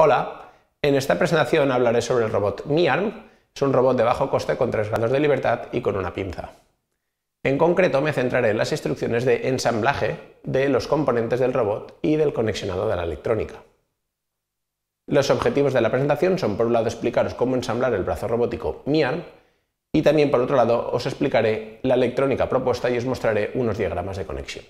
Hola, en esta presentación hablaré sobre el robot MiArm. Es un robot de bajo coste con 3 grados de libertad y con una pinza. En concreto me centraré en las instrucciones de ensamblaje de los componentes del robot y del conexionado de la electrónica. Los objetivos de la presentación son por un lado explicaros cómo ensamblar el brazo robótico MiArm y también por otro lado os explicaré la electrónica propuesta y os mostraré unos diagramas de conexión.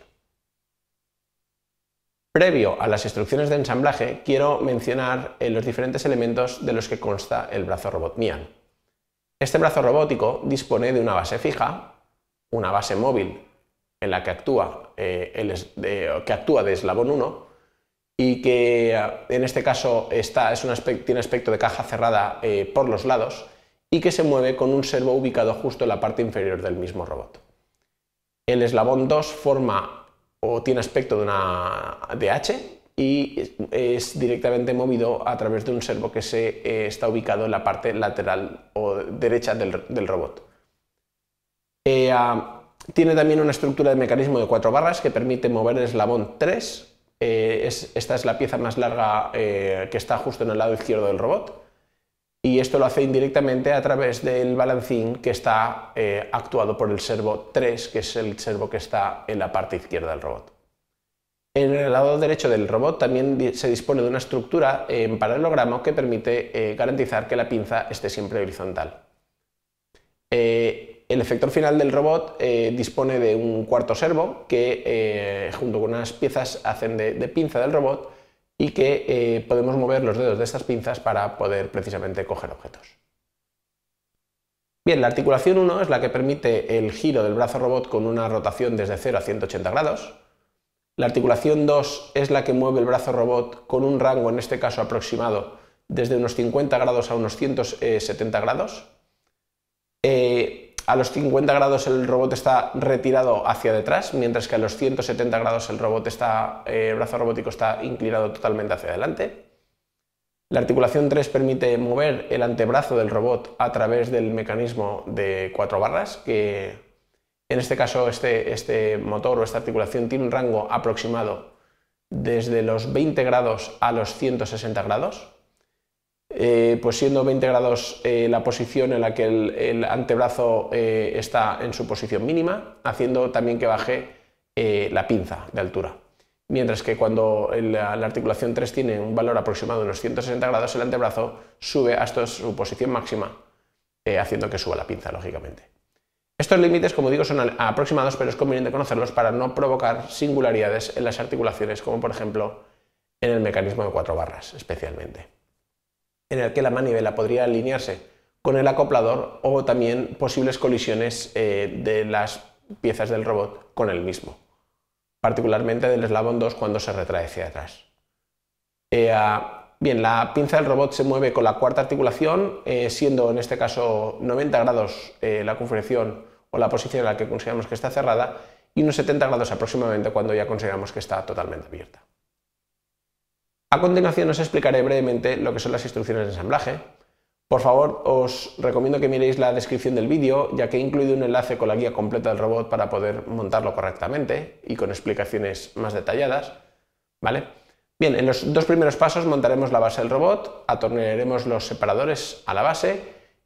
Previo a las instrucciones de ensamblaje, quiero mencionar eh, los diferentes elementos de los que consta el brazo robot Mian. Este brazo robótico dispone de una base fija, una base móvil en la que actúa, eh, el de, que actúa de eslabón 1 y que eh, en este caso es un tiene aspecto de caja cerrada por los lados y que se mueve con un servo ubicado justo en la parte inferior del mismo robot. El eslabón 2 forma o tiene aspecto de una DH y es directamente movido a través de un servo que se, eh, está ubicado en la parte lateral o derecha del, robot. Eh, ah, tiene también una estructura de mecanismo de cuatro barras que permite mover el eslabón 3. Eh, esta es la pieza más larga que está justo en el lado izquierdo del robot y esto lo hace indirectamente a través del balancín que está eh, actuado por el servo 3, que es el servo que está en la parte izquierda del robot. En el lado derecho del robot también se dispone de una estructura en paralelogramo que permite eh, garantizar que la pinza esté siempre horizontal. Eh, el efector final del robot dispone de un cuarto servo que junto con unas piezas hacen de pinza del robot y que eh, podemos mover los dedos de estas pinzas para poder precisamente coger objetos. Bien, la articulación 1 es la que permite el giro del brazo robot con una rotación desde 0 a 180 grados. La articulación 2 es la que mueve el brazo robot con un rango, en este caso aproximado, desde unos 50 grados a unos 170 grados. Eh, a los 50 grados el robot está retirado hacia detrás, mientras que a los 170 grados el robot está, eh, brazo robótico está inclinado totalmente hacia adelante. La articulación 3 permite mover el antebrazo del robot a través del mecanismo de cuatro barras, que en este caso este, este motor o esta articulación tiene un rango aproximado desde los 20 grados a los 160 grados. Eh, pues siendo 20 grados eh, la posición en la que el, antebrazo eh, está en su posición mínima, haciendo también que baje la pinza de altura. Mientras que cuando la, articulación 3 tiene un valor aproximado de unos 160 grados, el antebrazo sube hasta su posición máxima, haciendo que suba la pinza, lógicamente. Estos límites, como digo, son aproximados, pero es conveniente conocerlos para no provocar singularidades en las articulaciones, como por ejemplo en el mecanismo de cuatro barras, especialmente en el que la manivela podría alinearse con el acoplador o también posibles colisiones eh, de las piezas del robot con el mismo, particularmente del eslabón 2 cuando se retrae hacia atrás. Eh, ah, bien, la pinza del robot se mueve con la cuarta articulación, eh, siendo en este caso 90 grados la configuración o la posición en la que consideramos que está cerrada y unos 70 grados aproximadamente cuando ya consideramos que está totalmente abierta. A continuación os explicaré brevemente lo que son las instrucciones de ensamblaje. Por favor, os recomiendo que miréis la descripción del vídeo, ya que he incluido un enlace con la guía completa del robot para poder montarlo correctamente y con explicaciones más detalladas. ¿Vale? Bien, en los dos primeros pasos montaremos la base del robot, atornillaremos los separadores a la base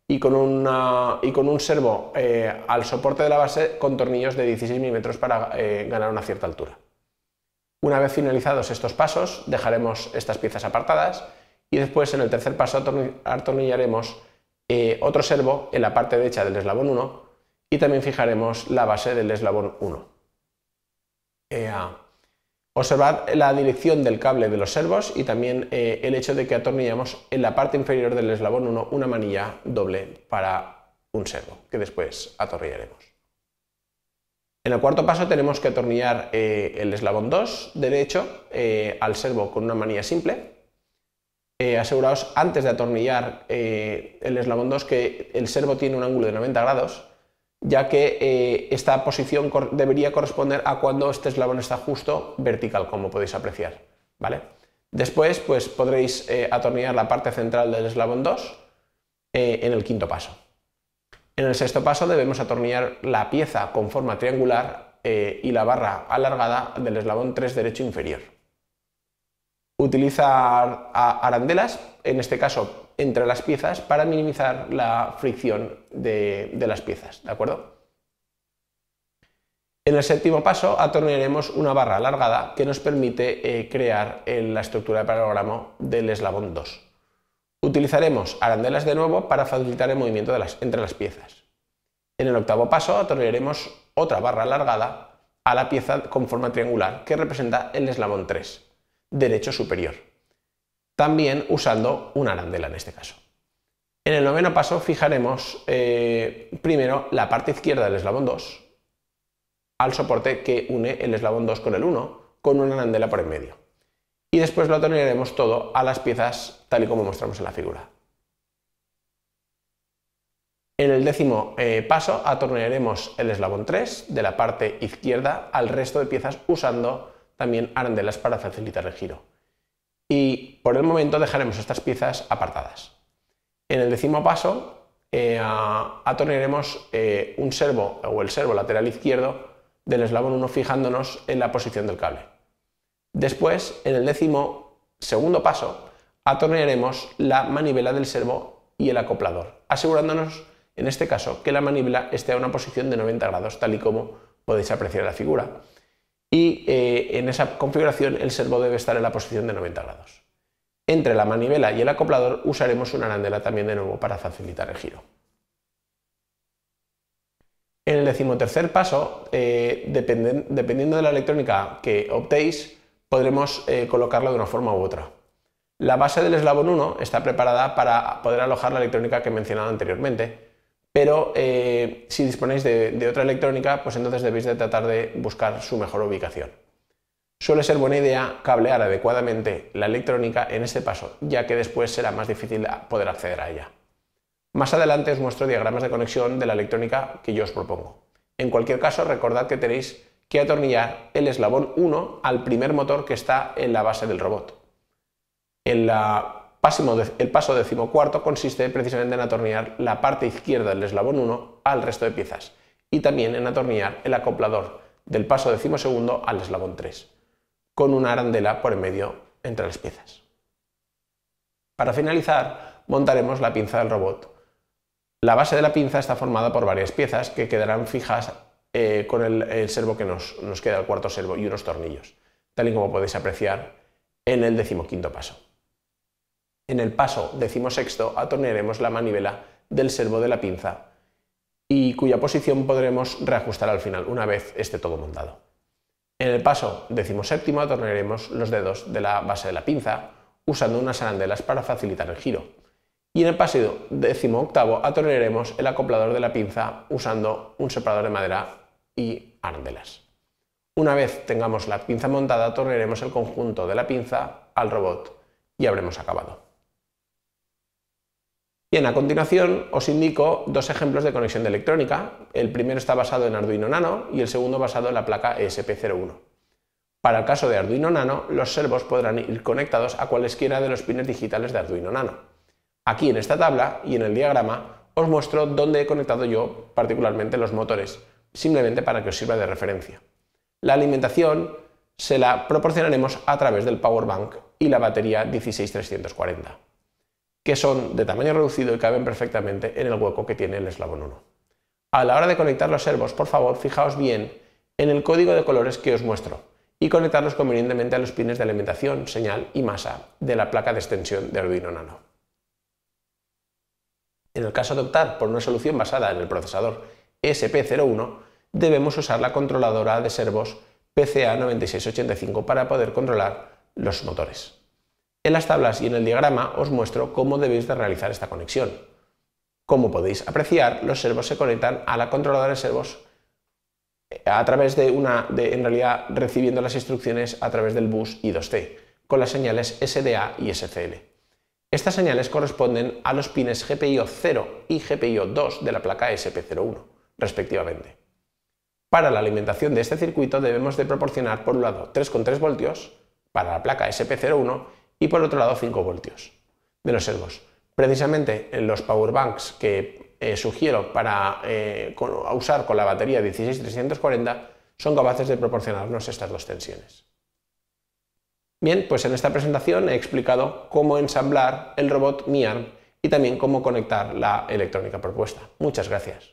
y con, un servo eh, al soporte de la base con tornillos de 16 milímetros para eh, ganar una cierta altura. Una vez finalizados estos pasos, dejaremos estas piezas apartadas y después en el tercer paso atornillaremos eh, otro servo en la parte derecha del eslabón 1 y también fijaremos la base del eslabón 1. Eh, observad la dirección del cable de los servos y también eh, el hecho de que atornillamos en la parte inferior del eslabón 1 una manilla doble para un servo que después atornillaremos. En el cuarto paso tenemos que atornillar eh, el eslabón 2 derecho eh, al servo con una manía simple. Eh, aseguraos antes de atornillar eh, el eslabón 2 que el servo tiene un ángulo de 90 grados, ya que esta posición debería corresponder a cuando este eslabón está justo vertical, como podéis apreciar. ¿vale? Después pues, podréis atornillar la parte central del eslabón 2 en el quinto paso. En el sexto paso debemos atornillar la pieza con forma triangular eh, y la barra alargada del eslabón 3 derecho inferior. Utiliza arandelas, en este caso entre las piezas, para minimizar la fricción de, las piezas, ¿de acuerdo? En el séptimo paso atornillaremos una barra alargada que nos permite eh, crear eh, la estructura de paralelogramo del eslabón 2. Utilizaremos arandelas de nuevo para facilitar el movimiento de las, entre las piezas. En el octavo paso atornillaremos otra barra alargada a la pieza con forma triangular que representa el eslabón 3, derecho superior, también usando una arandela en este caso. En el noveno paso fijaremos eh, primero la parte izquierda del eslabón 2 al soporte que une el eslabón 2 con el 1 con una arandela por en medio y después lo atornillaremos todo a las piezas tal y como mostramos en la figura. En el décimo eh, paso atornillaremos el eslabón 3 de la parte izquierda al resto de piezas usando también arandelas para facilitar el giro. Y por el momento dejaremos estas piezas apartadas. En el décimo paso eh, eh un servo o el servo lateral izquierdo del eslabón 1 fijándonos en la posición del cable. Después, en el décimo segundo paso, atornillaremos la manivela del servo y el acoplador, asegurándonos en este caso que la manivela esté a una posición de 90 grados, tal y como podéis apreciar la figura. Y eh, en esa configuración el servo debe estar en la posición de 90 grados. Entre la manivela y el acoplador usaremos una arandela también de nuevo para facilitar el giro. En el tercer paso, eh, dependiendo de la electrónica que optéis, podremos eh, colocarla de una forma u otra. La base del eslabón 1 está preparada para poder alojar la electrónica que he mencionado anteriormente, pero eh, si disponéis de, otra electrónica, pues entonces debéis de tratar de buscar su mejor ubicación. Suele ser buena idea cablear adecuadamente la electrónica en este paso, ya que después será más difícil poder acceder a ella. Más adelante os muestro diagramas de conexión de la electrónica que yo os propongo. En cualquier caso, recordad que tenéis que atornillar el eslabón 1 al primer motor que está en la base del robot. El, el paso decimocuarto consiste precisamente en atornillar la parte izquierda del eslabón 1 al resto de piezas y también en atornillar el acoplador del paso decimosegundo al eslabón 3, con una arandela por en medio entre las piezas. Para finalizar, montaremos la pinza del robot. La base de la pinza está formada por varias piezas que quedarán fijas eh, con el, servo que nos, queda, el cuarto servo y unos tornillos, tal y como podéis apreciar en el decimoquinto paso. En el paso sexto atornearemos la manivela del servo de la pinza y cuya posición podremos reajustar al final una vez esté todo montado. En el paso séptimo atornearemos los dedos de la base de la pinza usando unas arandelas para facilitar el giro. Y en el paso octavo atornearemos el acoplador de la pinza usando un separador de madera y arandelas. Una vez tengamos la pinza montada, tornaremos el conjunto de la pinza al robot y habremos acabado. Bien, a continuación os indico dos ejemplos de conexión de electrónica. El primero está basado en Arduino Nano y el segundo basado en la placa ESP01. Para el caso de Arduino Nano, los servos podrán ir conectados a cualesquiera de los pines digitales de Arduino Nano. Aquí en esta tabla y en el diagrama os muestro dónde he conectado yo particularmente los motores, simplemente para que os sirva de referencia. La alimentación se la proporcionaremos a través del power bank y la batería 16340, que son de tamaño reducido y caben perfectamente en el hueco que tiene el eslabón 1. A la hora de conectar los servos, por favor, fijaos bien en el código de colores que os muestro y conectarlos convenientemente a los pines de alimentación, señal y masa de la placa de extensión de Arduino Nano. En el caso de optar por una solución basada en el procesador SP01, debemos usar la controladora de servos PCA9685 para poder controlar los motores. En las tablas y en el diagrama os muestro cómo debéis de realizar esta conexión. Como podéis apreciar, los servos se conectan a la controladora de servos eh, a través de una, de, en realidad recibiendo las instrucciones a través del bus I2C, con las señales SDA y SCL. Estas señales corresponden a los pines GPIO 0 y GPIO 2 de la placa SP01 respectivamente. Para la alimentación de este circuito debemos de proporcionar por un lado 3,3 voltios para la placa SP01 y por otro lado 5 voltios de los servos. Precisamente en los power banks que eh, sugiero para eh, usar con la batería 16340 son capaces de proporcionarnos estas dos tensiones. Bien, pues en esta presentación he explicado cómo ensamblar el robot MiArm y también cómo conectar la electrónica propuesta. Muchas gracias.